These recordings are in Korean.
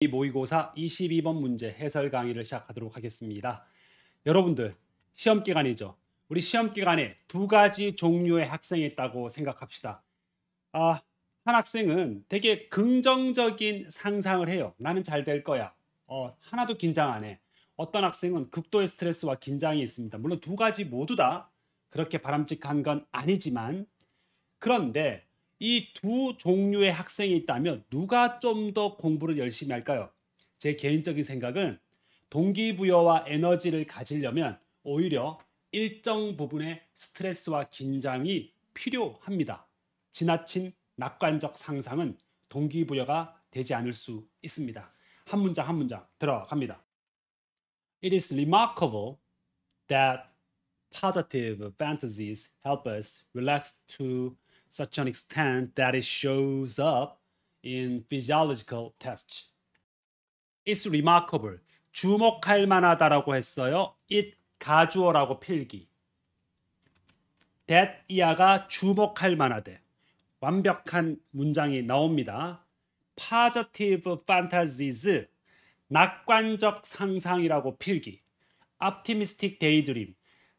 이 모의고사 22번 문제 해설 강의를 시작하도록 하겠습니다. 여러분들 시험 기간이죠. 우리 시험 기간에 두 가지 종류의 학생이 있다고 생각합시다. 아, 한 학생은 되게 긍정적인 상상을 해요. 나는 잘 될 거야. 어, 하나도 긴장 안 해. 어떤 학생은 극도의 스트레스와 긴장이 있습니다. 물론 두 가지 모두 다 그렇게 바람직한 건 아니지만 그런데 이두 종류의 학생이 있다면 누가 좀 더 공부를 열심히 할까요? 제 개인적인 생각은 동기부여와 에너지를 가지려면 오히려 일정 부분의 스트레스와 긴장이 필요합니다. 지나친 낙관적 상상은 동기부여가 되지 않을 수 있습니다. 한 문장 한 문장 들어갑니다. It is remarkable that positive fantasies help us relax to such an extent that it shows up in physiological tests. It's remarkable. 주목할 만하다라고 했어요. It 가주어라고 필기. That 이하가 주목할 만하대. 완벽한 문장이 나옵니다. Positive fantasies, 낙관적 상상이라고 필기. Optimistic daydream,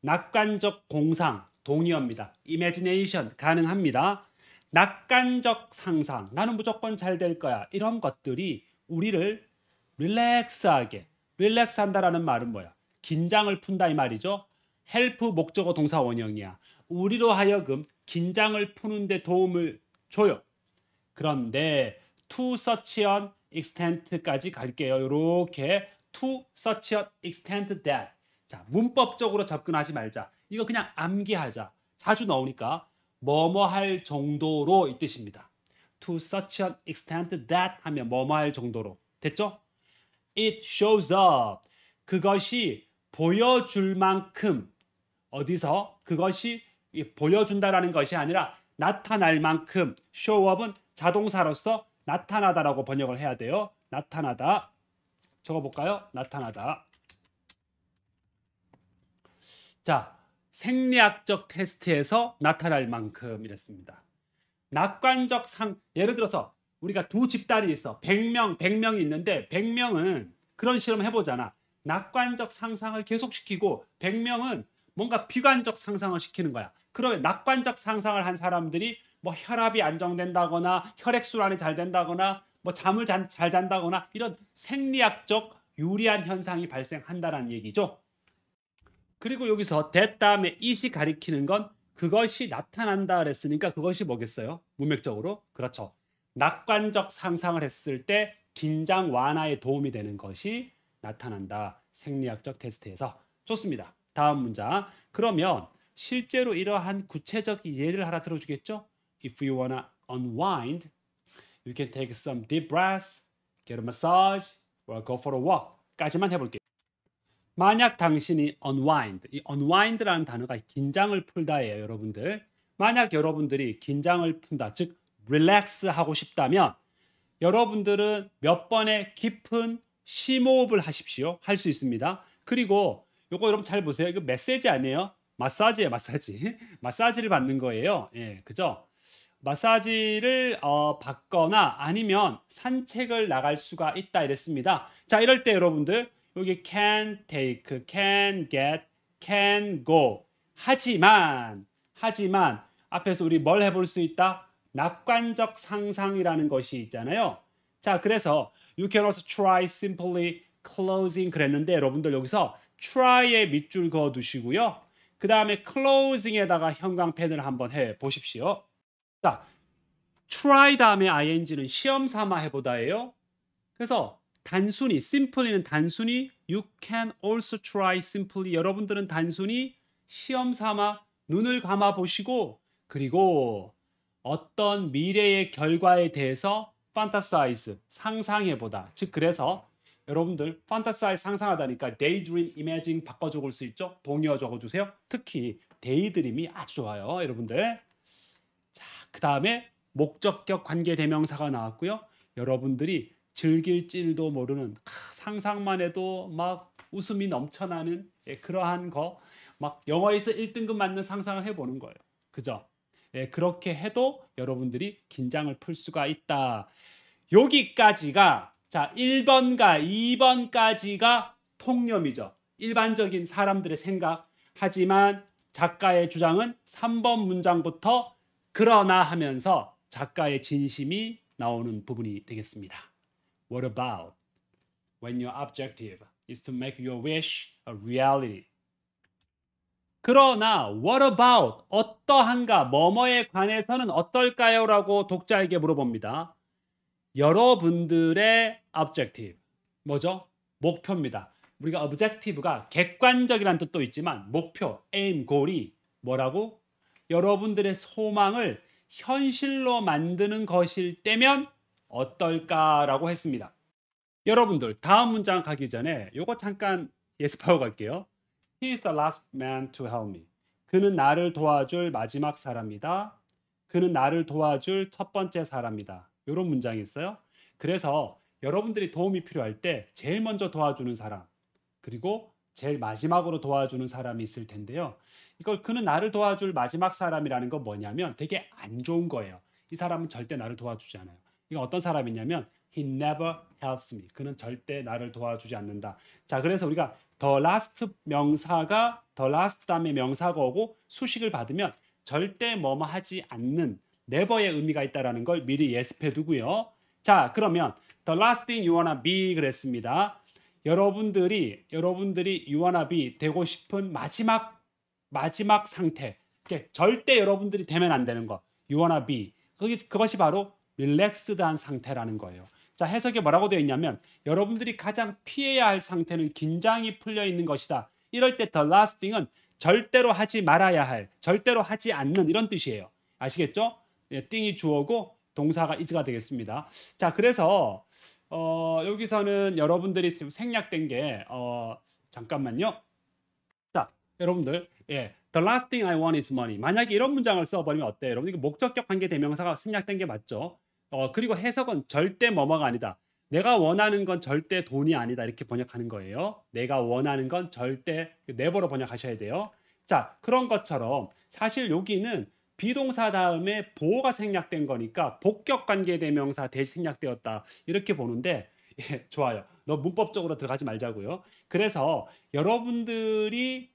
낙관적 공상, 동의합니다 이매지네이션 가능합니다. 낙관적 상상, 나는 무조건 잘 될 거야. 이런 것들이 우리를 릴렉스하게, 릴렉스한다라는 말은 뭐야? 긴장을 푼다 이 말이죠. 헬프 목적어 동사 원형이야. 우리로 하여금 긴장을 푸는데 도움을 줘요. 그런데 to such an extent까지 갈게요. 이렇게 to such an extent that 자 문법적으로 접근하지 말자. 이거 그냥 암기하자. 자주 넣으니까 뭐뭐 할 정도로 이 뜻입니다. To such an extent that 하면 뭐뭐 할 정도로 됐죠? It shows up. 그것이 보여줄 만큼 어디서 그것이 보여준다라는 것이 아니라 나타날 만큼 show up은 자동사로서 나타나다라고 번역을 해야 돼요. 나타나다. 적어볼까요? 나타나다. 자, 생리학적 테스트에서 나타날 만큼 이랬습니다. 낙관적 상 예를 들어서 우리가 두 집단이 있어 100명 100명이 있는데 100명은 그런 실험 해보잖아. 낙관적 상상을 계속시키고 100명은 뭔가 비관적 상상을 시키는 거야. 그러면 낙관적 상상을 한 사람들이 뭐 혈압이 안정된다거나 혈액순환이 잘 된다거나 뭐 잠을 잔, 잘 잔다거나 이런 생리학적 유리한 현상이 발생한다는 얘기죠. 그리고 여기서 that 다음에 i t 가리키는 건 그것이 나타난다 그랬으니까 그것이 뭐겠어요? 문맥적으로 그렇죠. 낙관적 상상을 했을 때 긴장 완화에 도움이 되는 것이 나타난다. 생리학적 테스트에서 좋습니다. 다음 문장. 그러면 실제로 이러한 구체적 예를 하나 들어주겠죠? If you wanna unwind, you can take some deep breaths, get a massage, or go for a walk. 까지만 해볼게요. 만약 당신이 unwind, 이 unwind라는 단어가 긴장을 풀다예요, 여러분들. 만약 여러분들이 긴장을 푼다, 즉 릴렉스 하고 싶다면 여러분들은 몇 번의 깊은 심호흡을 하십시오. 할 수 있습니다. 그리고 요거 여러분 잘 보세요. 이거 메시지 아니에요? 마사지예요, 마사지. 마사지를 받는 거예요. 예, 그죠? 마사지를 어, 받거나 아니면 산책을 나갈 수가 있다 이랬습니다. 자, 이럴 때 여러분들 여기 can take, can get, can go. 하지만, 하지만 앞에서 우리 뭘 해볼 수 있다? 낙관적 상상이라는 것이 있잖아요. 자, 그래서 you can also try simply closing 그랬는데 여러분들 여기서 try에 밑줄 그어 두시고요. 그 다음에 closing에다가 형광펜을 한번 해 보십시오. 자, try 다음에 ing는 시험 삼아 해보다예요. 그래서 단순히 simply는 단순히 you can also try simply 여러분들은 단순히 시험 삼아 눈을 감아 보시고 그리고 어떤 미래의 결과에 대해서 fantasize 상상해 보다. 즉 그래서 여러분들 fantasize 상상하다니까 daydream imagine 바꿔 적을 수 있죠? 동의어 적어 주세요. 특히 daydream이 아주 좋아요, 여러분들. 자, 그다음에 목적격 관계 대명사가 나왔고요. 여러분들이 즐길지도 모르는 상상만 해도 막 웃음이 넘쳐나는 예, 그러한 거, 막 영어에서 1등급 맞는 상상을 해보는 거예요. 그죠? 예, 그렇게 해도 여러분들이 긴장을 풀 수가 있다. 여기까지가 자 1번과 2번까지가 통념이죠. 일반적인 사람들의 생각. 하지만 작가의 주장은 3번 문장부터 그러나 하면서 작가의 진심이 나오는 부분이 되겠습니다. What about when your objective is to make your wish a reality? 그러나 what about 어떠한가 뭐뭐에 관해서는 어떨까요? 라고 독자에게 물어봅니다. 여러분들의 objective 뭐죠? 목표입니다. 우리가 objective가 객관적이라는 뜻도 있지만 목표, aim, goal이 뭐라고? 여러분들의 소망을 현실로 만드는 것일 때면 어떨까라고 했습니다. 여러분들 다음 문장 가기 전에 요거 잠깐 예습하고 갈게요. He is the last man to help me. 그는 나를 도와줄 마지막 사람이다. 그는 나를 도와줄 첫 번째 사람이다. 이런 문장이 있어요. 그래서 여러분들이 도움이 필요할 때 제일 먼저 도와주는 사람 그리고 제일 마지막으로 도와주는 사람이 있을 텐데요. 이걸 그는 나를 도와줄 마지막 사람이라는 건 뭐냐면 되게 안 좋은 거예요. 이 사람은 절대 나를 도와주지 않아요. 그러 어떤 사람이냐면 he never helps me. 그는 절대 나를 도와주지 않는다. 자, 그래서 우리가 the last 명사가 the last 다음에 명사고 오고 수식을 받으면 절대 뭐뭐 하지 않는 never의 의미가 있다라는 걸 미리 예습해 두고요. 자, 그러면 the last thing you wanna be 그랬습니다. 여러분들이 여러분들이 you wanna be 되고 싶은 마지막 마지막 상태. 절대 여러분들이 되면 안 되는 거. you wanna be. 그것이 바로 릴렉스드한 상태라는 거예요. 자, 해석에 뭐라고 되어 있냐면 여러분들이 가장 피해야 할 상태는 긴장이 풀려 있는 것이다. 이럴 때 the last thing은 절대로 하지 말아야 할, 절대로 하지 않는 이런 뜻이에요. 아시겠죠? 예, 띵이 주어고 동사가 이즈가 되겠습니다. 자, 그래서 어, 여기서는 여러분들이 생략된 게 어, 잠깐만요. 여러분들 예, The last thing I want is money. 만약에 이런 문장을 써버리면 어때? 여러분 들 목적격 관계 대명사가 생략된 게 맞죠? 어, 그리고 해석은 절대 뭐뭐가 아니다. 내가 원하는 건 절대 돈이 아니다 이렇게 번역하는 거예요. 내가 원하는 건 절대 네버로 번역하셔야 돼요. 자 그런 것처럼 사실 여기는 비동사 다음에 보호가 생략된 거니까 복격 관계 대명사 대 생략되었다 이렇게 보는데 예, 좋아요. 너 문법적으로 들어가지 말자고요. 그래서 여러분들이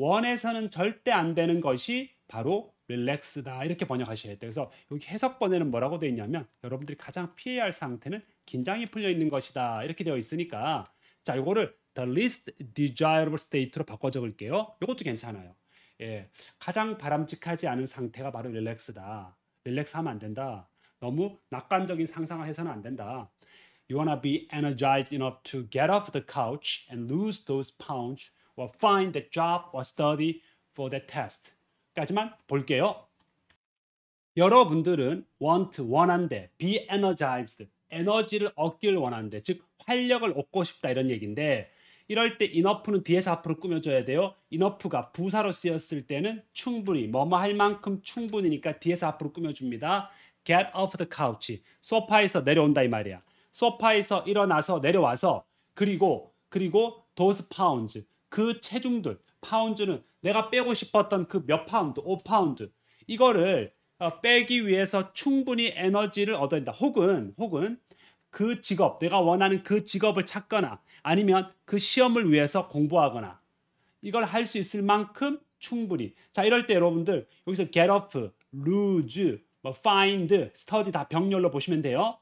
원에서는 절대 안 되는 것이 바로 릴렉스다 이렇게 번역하셔야 돼요. 그래서 여기 해석번에는 뭐라고 되어 있냐면 여러분들이 가장 피해야 할 상태는 긴장이 풀려 있는 것이다 이렇게 되어 있으니까 자 이거를 the least desirable state로 바꿔 적을게요. 이것도 괜찮아요. 예, 가장 바람직하지 않은 상태가 바로 릴렉스다. 릴렉스하면 안 된다. 너무 낙관적인 상상을 해서는 안 된다. You wanna be energized enough to get off the couch and lose those pounds or find the job or study for the test 까지만 볼게요. 여러분들은 want, 원한데, be energized, 에너지를 얻길 원한는데즉 활력을 얻고 싶다 이런 얘기인데 이럴 때 enough는 뒤에서 앞으로 꾸며줘야 돼요. enough가 부사로 쓰였을 때는 충분히, 뭐뭐 할 만큼 충분이니까 뒤에서 앞으로 꾸며줍니다. get off the couch, 소파에서 내려온다 이 말이야. 소파에서 일어나서 내려와서 그리고 그리고 those pounds, 그 체중들 파운드는 내가 빼고 싶었던 그 몇 파운드, 5 파운드 이거를 어, 빼기 위해서 충분히 에너지를 얻어야 된다. 혹은 혹은 그 직업 내가 원하는 그 직업을 찾거나 아니면 그 시험을 위해서 공부하거나 이걸 할 수 있을 만큼 충분히 자 이럴 때 여러분들 여기서 get up, lose, 뭐 find, study 다 병렬로 보시면 돼요.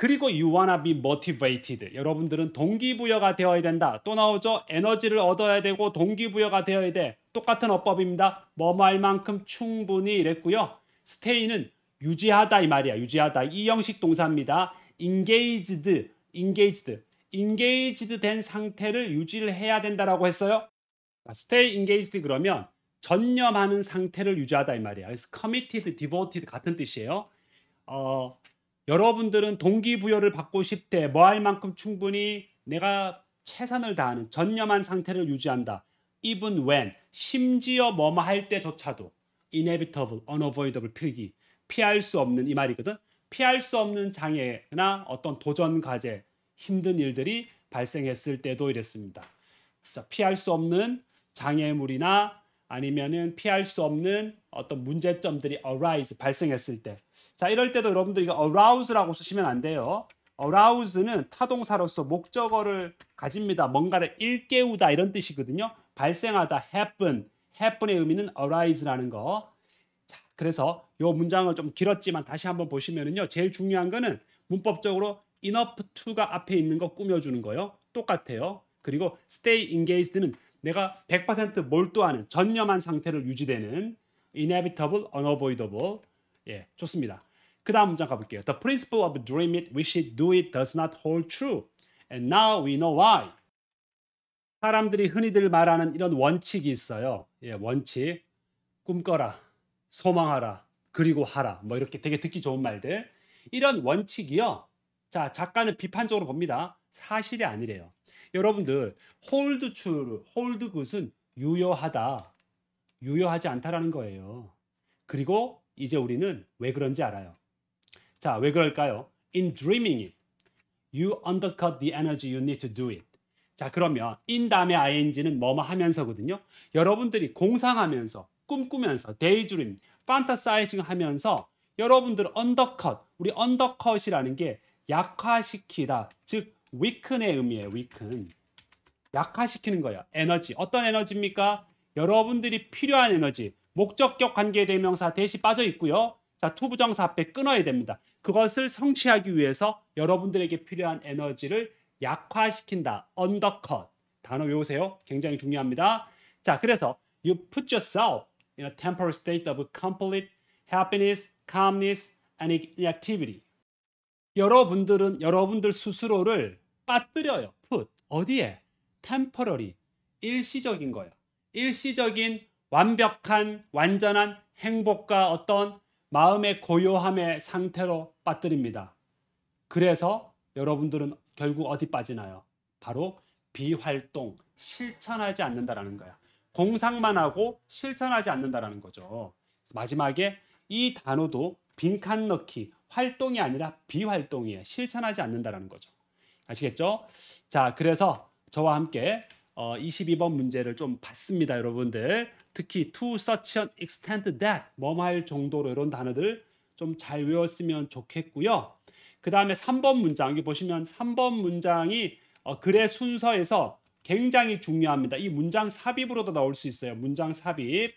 그리고 you wanna be motivated. 여러분들은 동기부여가 되어야 된다. 또 나오죠. 에너지를 얻어야 되고 동기부여가 되어야 돼. 똑같은 어법입니다. 뭐뭐 할 만큼 충분히 이랬고요. stay는 유지하다 이 말이야. 유지하다. 이 형식 동사입니다. engaged, engaged. engaged 된 상태를 유지를 해야 된다라고 했어요. stay engaged 그러면 전념하는 상태를 유지하다 이 말이야. 그래서 committed, devoted 같은 뜻이에요. 어, 여러분들은 동기부여를 받고 싶대 뭐 할 만큼 충분히 내가 최선을 다하는 전념한 상태를 유지한다. even when 심지어 뭐 뭐 할 때조차도 inevitable, unavoidable 필기 피할 수 없는 이 말이거든. 피할 수 없는 장애나 어떤 도전 과제, 힘든 일들이 발생했을 때도 이랬습니다. 자, 피할 수 없는 장애물이나 아니면은 피할 수 없는 어떤 문제점들이 arise 발생했을 때. 자, 이럴 때도 여러분들 이거 arouse라고 쓰시면 안 돼요. arouse는 타동사로서 목적어를 가집니다. 뭔가를 일깨우다 이런 뜻이거든요. 발생하다 happen. happen의 의미는 arise라는 거. 자, 그래서 이 문장을 좀 길었지만 다시 한번 보시면은요. 제일 중요한 거는 문법적으로 enough to가 앞에 있는 거 꾸며 주는 거요. 예 똑같아요. 그리고 stay engaged는 내가 100% 몰두하는 전념한 상태를 유지되는 inevitable, unavoidable. 예, 좋습니다. 그 다음 문장 가볼게요. The principle of dream it, wish it, do it does not hold true. And now we know why. 사람들이 흔히들 말하는 이런 원칙이 있어요. 예, 원칙. 꿈꿔라, 소망하라, 그리고 하라. 뭐 이렇게 되게 듣기 좋은 말들. 이런 원칙이요. 자, 작가는 비판적으로 봅니다. 사실이 아니래요. 여러분들 홀드 추루, 홀드 굿은 유효하다. 유효하지 않다라는 거예요. 그리고 이제 우리는 왜 그런지 알아요. 자, 왜 그럴까요? In dreaming it, you undercut the energy you need to do it. 자, 그러면 in 다음에 ing는 뭐뭐 하면서거든요. 여러분들이 공상하면서, 꿈꾸면서, daydream fantasizing 하면서 여러분들 언더컷, 우리 언더컷이라는 게 약화시키다, 즉 weaken의 의미예요. weaken. 약화시키는 거예요. 에너지. 어떤 에너지입니까? 여러분들이 필요한 에너지. 목적격 관계 대명사 대시 빠져 있고요. 자, 투부정사 앞에 끊어야 됩니다. 그것을 성취하기 위해서 여러분들에게 필요한 에너지를 약화시킨다. 언더컷. 단어 외우세요. 굉장히 중요합니다. 자, 그래서 you put yourself in a temporary state of complete happiness, calmness, and inactivity. 여러분들은 여러분들 스스로를 빠뜨려요. put 어디에? temporary 일시적인 거예요. 일시적인 완벽한 완전한 행복과 어떤 마음의 고요함의 상태로 빠뜨립니다. 그래서 여러분들은 결국 어디 빠지나요? 바로 비활동, 실천하지 않는다라는 거야. 공상만 하고 실천하지 않는다라는 거죠. 마지막에 이 단어도 빈칸 넣기, 활동이 아니라 비활동이에요. 실천하지 않는다라는 거죠. 아시겠죠? 자, 그래서 저와 함께 어, 22번 문제를 좀 봤습니다, 여러분들. 특히 to such an extent that 뭐할 정도로 이런 단어들 좀 잘 외웠으면 좋겠고요. 그 다음에 3번 문장 여기 보시면 3번 문장이 어, 글의 순서에서 굉장히 중요합니다. 이 문장 삽입으로도 나올 수 있어요. 문장 삽입.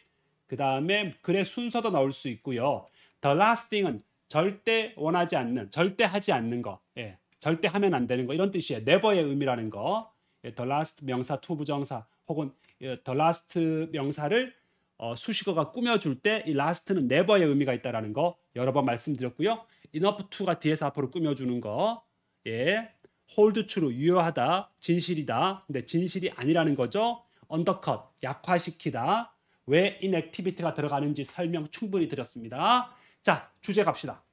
그 다음에 글의 순서도 나올 수 있고요. The last thing은 절대 원하지 않는, 절대 하지 않는 거. 예. 절대 하면 안 되는 거 이런 뜻이에요. never의 의미라는 거. 예, the last 명사 to 부정사 혹은 예, the last 명사를 어, 수식어가 꾸며줄 때이 last는 never의 의미가 있다라는 거 여러 번 말씀드렸고요. enough to가 뒤에서 앞으로 꾸며주는 거. 예. hold true 유효하다 진실이다 근데 진실이 아니라는 거죠 언더컷 약화시키다 왜 inactivity가 들어가는지 설명 충분히 드렸습니다 자 주제 갑시다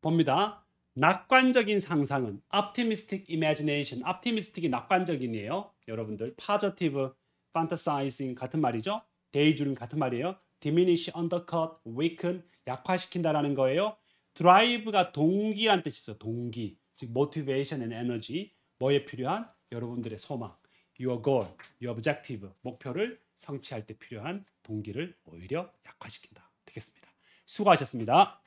봅니다 낙관적인 상상은 optimistic imagination. optimistic이 낙관적인이에요. 여러분들 positive fantasizing 같은 말이죠. daydream 같은 말이에요. diminish, undercut, weaken 약화시킨다라는 거예요. drive가 동기란 뜻이죠. 동기. 즉 motivation and energy. 뭐에 필요한 여러분들의 소망, your goal, your objective, 목표를 성취할 때 필요한 동기를 오히려 약화시킨다. 되겠습니다. 수고하셨습니다.